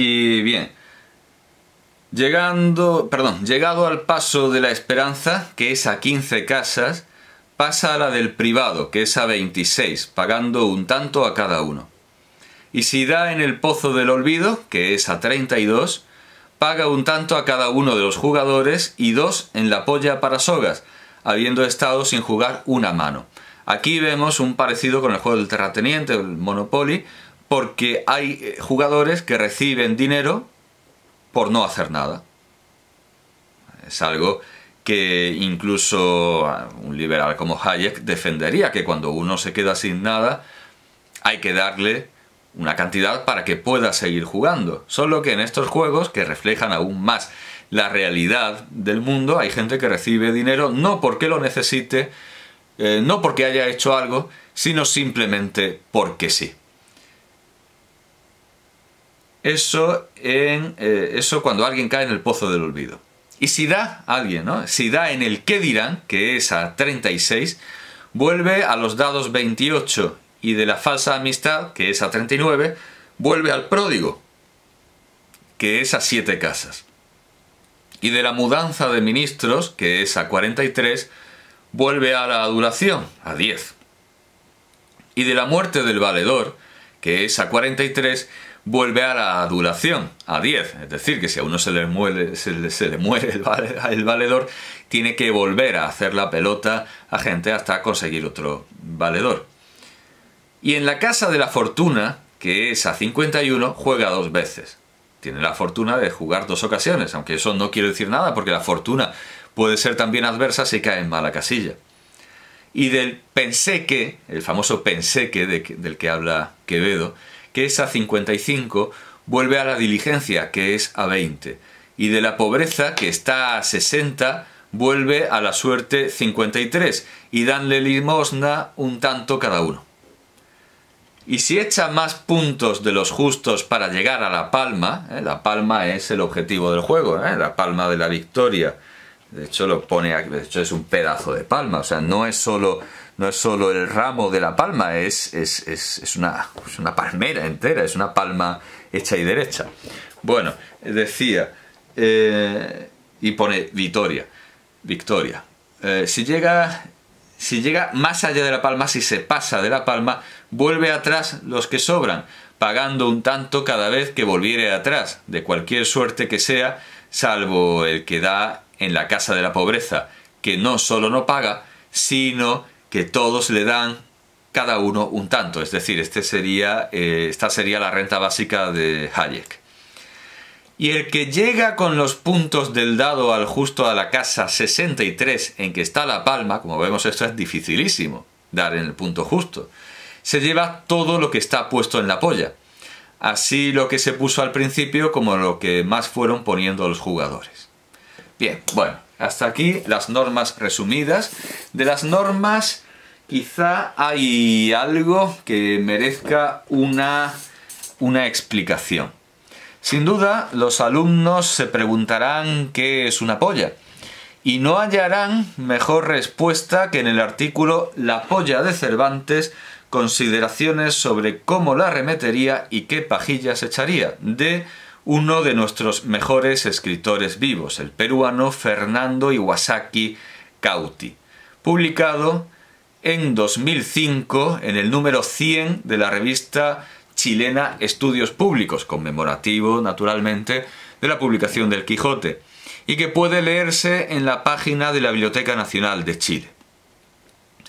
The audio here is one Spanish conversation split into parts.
Y bien, llegando, perdón, llegado al paso de la esperanza, que es a 15 casas, pasa a la del privado, que es a 26, pagando un tanto a cada uno. Y si da en el pozo del olvido, que es a 32, paga un tanto a cada uno de los jugadores y dos en la polla para sogas, habiendo estado sin jugar una mano. Aquí vemos un parecido con el juego del terrateniente, el Monopoly, porque hay eh, jugadores que reciben dinero por no hacer nada. Es algo que incluso ah, un liberal como Hayek defendería, que cuando uno se queda sin nada, hay que darle una cantidad para que pueda seguir jugando. Solo que en estos juegos, que reflejan aún más la realidad del mundo, hay gente que recibe dinero no porque lo necesite, eh, no porque haya hecho algo, sino simplemente porque sí. Eh, eso, cuando alguien cae en el pozo del olvido. Y si da alguien, Si da en el que dirán, que es a 36, vuelve a los dados 28 y de la falsa amistad, que es a 39, vuelve al pródigo, que es a 7 casas. Y de la mudanza de ministros, que es a 43, vuelve a la adulación, a 10. Y de la muerte del valedor, que es a 43, vuelve a la duración, a 10. Es decir, que si a uno se le muere, se le, muere el, valedor, tiene que volver a hacer la pelota a gente hasta conseguir otro valedor. Y en la Casa de la Fortuna, que es a 51, juega dos veces. Tiene la fortuna de jugar dos ocasiones, aunque eso no quiere decir nada, porque la fortuna puede ser también adversa si cae en mala casilla. Y del que el famoso penseque del que habla Quevedo, que es a 55, vuelve a la diligencia, que es a 20, y de la pobreza, que está a 60, vuelve a la suerte 53, y danle limosna un tanto cada uno. Y si echa más puntos de los justos para llegar a la palma, ¿eh? la palma es el objetivo del juego, ¿eh? la palma de la victoria, de hecho lo pone de hecho es un pedazo de palma, o sea, no es solo, no es solo el ramo de la palma, es, es, una, una palmera entera, es una palma hecha y derecha. Bueno, decía, eh, y pone Victoria, Victoria. Eh, si, llega, si llega más allá de la palma, si se pasa de la palma, vuelve atrás los que sobran, pagando un tanto cada vez que volviere atrás, de cualquier suerte que sea, salvo el que da en la casa de la pobreza, que no solo no paga, sino que todos le dan cada uno un tanto. Es decir, este sería, eh, esta sería la renta básica de Hayek. Y el que llega con los puntos del dado al justo a la casa 63 en que está la palma, como vemos esto es dificilísimo, dar en el punto justo, se lleva todo lo que está puesto en la polla. Así lo que se puso al principio como lo que más fueron poniendo los jugadores. Bien, bueno, hasta aquí las normas resumidas. De las normas quizá hay algo que merezca una, una explicación. Sin duda, los alumnos se preguntarán qué es una polla y no hallarán mejor respuesta que en el artículo La polla de Cervantes, consideraciones sobre cómo la remetería y qué pajillas echaría, de uno de nuestros mejores escritores vivos, el peruano Fernando Iwasaki Cauti, publicado en 2005 en el número 100 de la revista chilena Estudios Públicos, conmemorativo, naturalmente, de la publicación del Quijote, y que puede leerse en la página de la Biblioteca Nacional de Chile.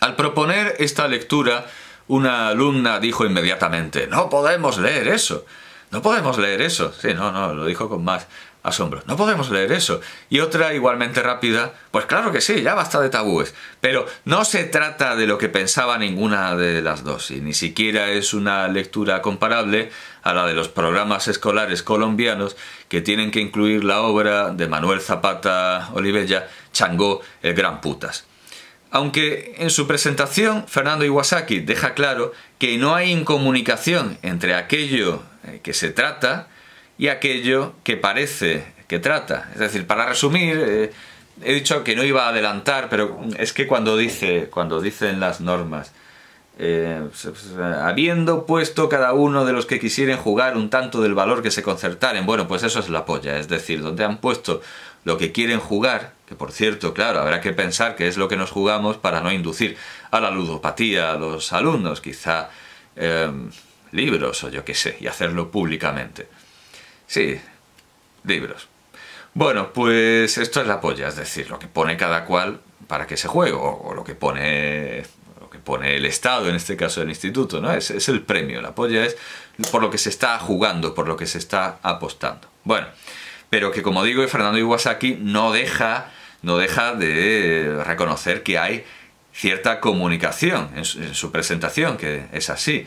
Al proponer esta lectura, una alumna dijo inmediatamente, no podemos leer eso. No podemos leer eso. Sí, no, no, lo dijo con más asombro. No podemos leer eso. Y otra igualmente rápida, pues claro que sí, ya basta de tabúes. Pero no se trata de lo que pensaba ninguna de las dos, y ni siquiera es una lectura comparable a la de los programas escolares colombianos que tienen que incluir la obra de Manuel Zapata Olivella, Changó, el gran putas. Aunque en su presentación Fernando Iwasaki deja claro que no hay incomunicación entre aquello eh, que se trata y aquello que parece que trata. Es decir, para resumir, eh, he dicho que no iba a adelantar, pero es que cuando dice, cuando dicen las normas, eh, pues, pues, habiendo puesto cada uno de los que quisieren jugar un tanto del valor que se concertaren, bueno, pues eso es la polla, es decir, donde han puesto lo que quieren jugar, que por cierto, claro, habrá que pensar que es lo que nos jugamos para no inducir a la ludopatía a los alumnos, quizá libros o yo qué sé, y hacerlo públicamente. Sí, libros. Bueno, pues esto es la polla, es decir, lo que pone cada cual para que se juegue, o, lo que pone lo que pone el Estado, en este caso el instituto, ¿no? Es, el premio, la polla es por lo que se está jugando, por lo que se está apostando. Bueno, pero que como digo, Fernando Iwasaki no deja, no deja de reconocer que hay cierta comunicación en su presentación, que es así.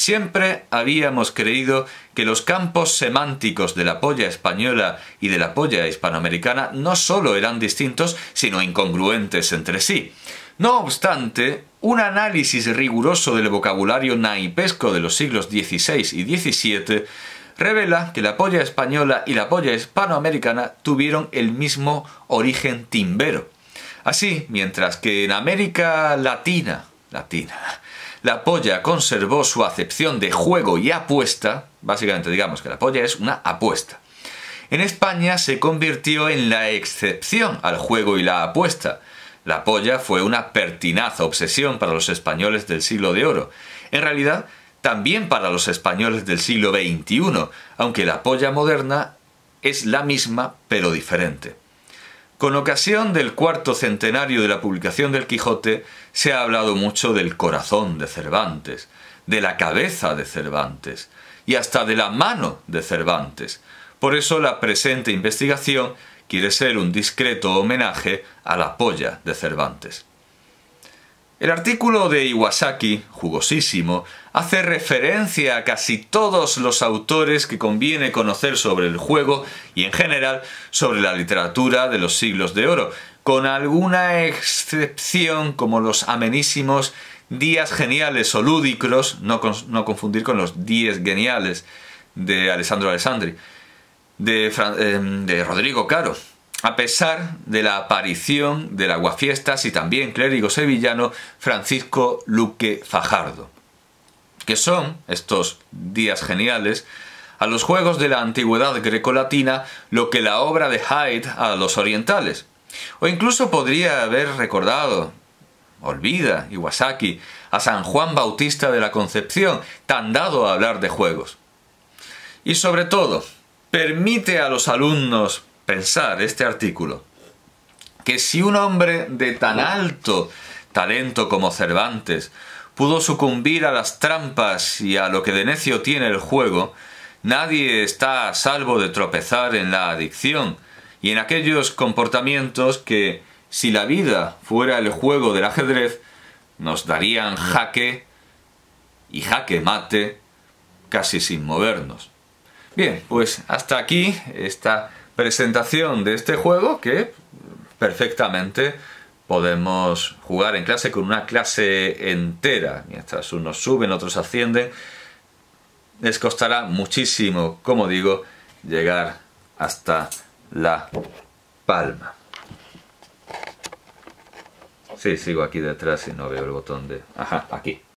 Siempre habíamos creído que los campos semánticos de la polla española y de la polla hispanoamericana no solo eran distintos, sino incongruentes entre sí. No obstante, un análisis riguroso del vocabulario naipesco de los siglos XVI y XVII revela que la polla española y la polla hispanoamericana tuvieron el mismo origen timbero. Así, mientras que en América Latina, Latina, la polla conservó su acepción de juego y apuesta, básicamente digamos que la polla es una apuesta. En España se convirtió en la excepción al juego y la apuesta. La polla fue una pertinaz obsesión para los españoles del siglo de oro. En realidad, también para los españoles del siglo XXI, aunque la polla moderna es la misma pero diferente. Con ocasión del cuarto centenario de la publicación del Quijote, se ha hablado mucho del corazón de Cervantes, de la cabeza de Cervantes y hasta de la mano de Cervantes. Por eso la presente investigación quiere ser un discreto homenaje a la polla de Cervantes. El artículo de Iwasaki, jugosísimo, hace referencia a casi todos los autores que conviene conocer sobre el juego y en general sobre la literatura de los siglos de oro, con alguna excepción como los amenísimos Días Geniales o lúdicos, no, confundir con los Días Geniales de Alessandro Alessandri, de, em, de Rodrigo Caro, a pesar de la aparición del aguafiestas y también clérigo sevillano Francisco Luque Fajardo, que son estos días geniales a los juegos de la antigüedad grecolatina lo que la obra de Hyde a los orientales. O incluso podría haber recordado, olvida Iwasaki, a San Juan Bautista de la Concepción, tan dado a hablar de juegos. Y sobre todo, permite a los alumnos pensar este artículo, que si un hombre de tan alto talento como Cervantes pudo sucumbir a las trampas y a lo que de necio tiene el juego, nadie está a salvo de tropezar en la adicción y en aquellos comportamientos que, si la vida fuera el juego del ajedrez, nos darían jaque y jaque mate casi sin movernos. Bien, pues hasta aquí esta presentación de este juego que perfectamente podemos jugar en clase con una clase entera. Mientras unos suben, otros ascienden. Les costará muchísimo, como digo, llegar hasta la palma. Sí, sigo aquí detrás y no veo el botón de... Ajá, aquí.